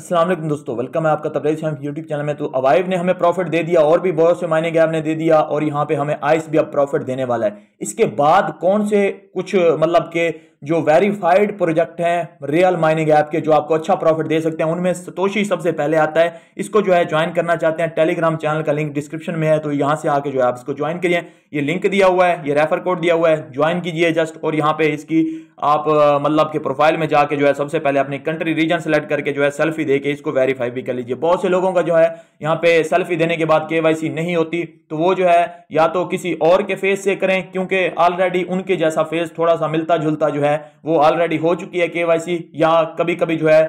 असलम दोस्तों वेलकम है आपका तबरेज शाम यूट्यूब चैनल में तो अवाइव ने हमें प्रॉफिट दे दिया और भी बहुत से मायने गैप ने दे दिया और यहाँ पे हमें आइस भी अब प्रॉफिट देने वाला है इसके बाद कौन से कुछ मतलब के जो वेरीफाइड प्रोजेक्ट हैं रियल माइनिंग ऐप के जो आपको अच्छा प्रॉफिट दे सकते हैं उनमें सतोशी सबसे पहले आता है इसको जो है ज्वाइन करना चाहते हैं टेलीग्राम चैनल का लिंक डिस्क्रिप्शन में है तो यहाँ से आके जो है आप इसको ज्वाइन करिए ये लिंक दिया हुआ है ये रेफर कोड दिया हुआ है ज्वाइन कीजिए जस्ट और यहाँ पे इसकी आप मतलब के प्रोफाइल में जाके जो है सबसे पहले अपनी कंट्री रीजन सेलेक्ट करके जो है सेल्फी दे के इसको वेरीफाई भी कर लीजिए बहुत से लोगों का जो है यहाँ पे सेल्फी देने के बाद के नहीं होती तो वो जो है या तो किसी और के फेस से करें क्योंकि ऑलरेडी उनके जैसा फेस थोड़ा सा मिलता जुलता जो है है वो ऑलरेडी हो चुकी है केवाईसी या कभी कभी जो है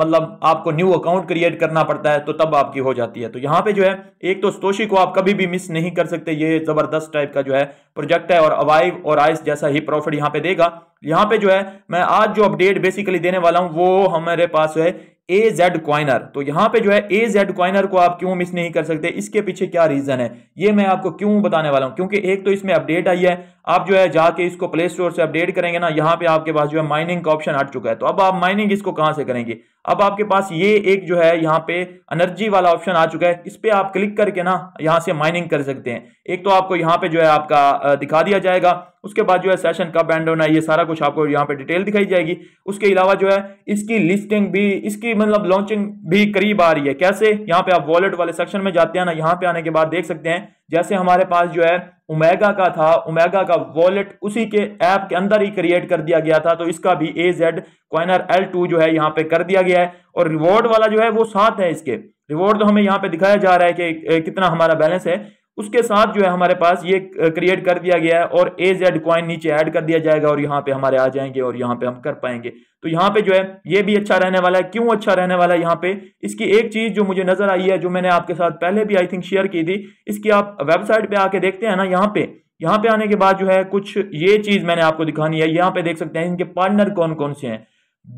मतलब आपको न्यू अकाउंट क्रिएट करना पड़ता है तो तब आपकी हो जाती है तो यहाँ पे जो है एक तो स्तोषी को आप कभी भी मिस नहीं कर सकते ये जबरदस्त टाइप का जो है प्रोजेक्ट है और अवाइव और आइस जैसा ही प्रॉफिट यहाँ पे देगा यहाँ पे जो है मैं आज जो अपडेट बेसिकली देने वाला हूँ वो हमारे पास है ए जेड क्वाइनर तो यहां पे जो है ए जेड क्वाइनर को आप क्यों मिस नहीं कर सकते इसके पीछे क्या रीजन है ये मैं आपको क्यों बताने वाला हूं क्योंकि एक तो इसमें अपडेट आई है आप जो है जाके इसको प्ले स्टोर से अपडेट करेंगे ना यहाँ पे आपके पास जो है माइनिंग का ऑप्शन हट चुका है तो अब आप माइनिंग इसको कहाँ से करेंगे अब आपके पास ये एक जो है यहाँ पे एनर्जी वाला ऑप्शन आ चुका है इस पर आप क्लिक करके ना यहाँ से माइनिंग कर सकते हैं एक तो आपको यहाँ पे जो है आपका दिखा दिया जाएगा उसके बाद जो है सेशन कब एंड होना है ये सारा कुछ आपको यहाँ पे डिटेल दिखाई जाएगी उसके अलावा जो है इसकी लिस्टिंग भी इसकी मतलब लॉन्चिंग भी करीब आ रही है कैसे यहाँ पे आप वॉलेट वाले सेक्शन में जाते हैं ना यहाँ पे आने के बाद देख सकते हैं जैसे हमारे पास जो है उमेगा का था उमेगा का वॉलेट उसी के ऐप के अंदर ही क्रिएट कर दिया गया था तो इसका भी ए जेड क्वाइनर एल टू जो है यहाँ पे कर दिया गया है और रिवॉर्ड वाला जो है वो साथ है इसके रिवॉर्ड तो हमें यहाँ पे दिखाया जा रहा है कि कितना हमारा बैलेंस है उसके साथ जो है हमारे पास ये क्रिएट कर दिया गया है और ए जेड क्वाइन नीचे ऐड कर दिया जाएगा और यहाँ पे हमारे आ जाएंगे और यहाँ पे हम कर पाएंगे तो यहाँ पे जो है ये भी अच्छा रहने वाला है क्यों अच्छा रहने वाला है यहाँ पे इसकी एक चीज जो मुझे नजर आई है जो मैंने आपके साथ पहले भी आई थिंक शेयर की थी इसकी आप वेबसाइट पे आके देखते हैं ना यहाँ पे यहाँ पे आने के बाद जो है कुछ ये चीज मैंने आपको दिखानी है यहाँ पे देख सकते हैं इनके पार्टनर कौन कौन से हैं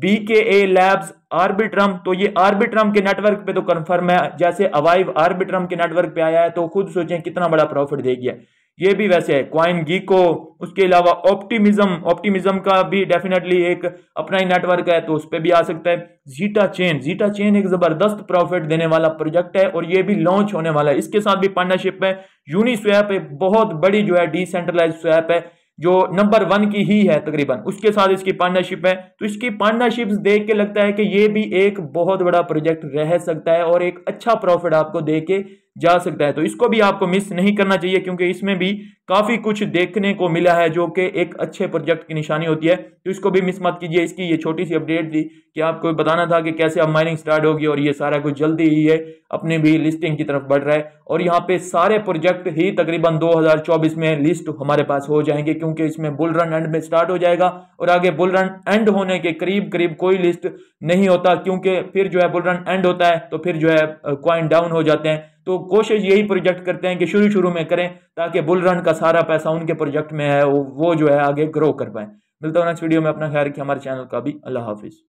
ए लैब्स आर्बिट्रम तो ये आर्बिट्रम के नेटवर्क पे तो कंफर्म है जैसे अवाइव आर्बिट्रम के नेटवर्क पे आया है तो खुद सोचें कितना बड़ा प्रॉफिट देगी गया ये भी वैसे है क्वाइन गीको उसके अलावा ऑप्टिमिज्म ऑप्टिमिज्म का भी डेफिनेटली एक अपना ही नेटवर्क है तो उस पर भी आ सकता है जीटा चेन जीटा चेन एक ज़बरदस्त प्रॉफिट देने वाला प्रोजेक्ट है और ये भी लॉन्च होने वाला है इसके साथ भी पार्टनरशिप है यूनिस्वैप एक बहुत बड़ी जो है डिसेंट्रलाइज स्वैप है जो नंबर वन की ही है तकरीबन उसके साथ इसकी पार्टनरशिप है तो इसकी पार्टनरशिप देख के लगता है कि ये भी एक बहुत बड़ा प्रोजेक्ट रह सकता है और एक अच्छा प्रॉफिट आपको दे के जा सकता है तो इसको भी आपको मिस नहीं करना चाहिए क्योंकि इसमें भी काफ़ी कुछ देखने को मिला है जो कि एक अच्छे प्रोजेक्ट की निशानी होती है तो इसको भी मिस मत कीजिए इसकी ये छोटी सी अपडेट दी कि आपको बताना था कि कैसे अब माइनिंग स्टार्ट होगी और ये सारा कुछ जल्दी ही है अपने भी लिस्टिंग की तरफ बढ़ रहा है और यहाँ पे सारे प्रोजेक्ट ही तकरीबन 2024 में लिस्ट हमारे पास हो जाएंगे क्योंकि इसमें बुल रन एंड में स्टार्ट हो जाएगा और आगे बुल रन एंड होने के करीब करीब कोई लिस्ट नहीं होता क्योंकि फिर जो है बुल रन एंड होता है तो फिर जो है क्वाइन डाउन हो जाते हैं तो कोशिश यही प्रोजेक्ट करते हैं कि शुरू शुरू में करें ताकि बुल रन का सारा पैसा उनके प्रोजेक्ट में है वो जो है आगे ग्रो कर पाएँ मिलता हूँ नेक्स्ट वीडियो में अपना ख्याल रखिए हमारे चैनल का भी अल्लाह हाफिज़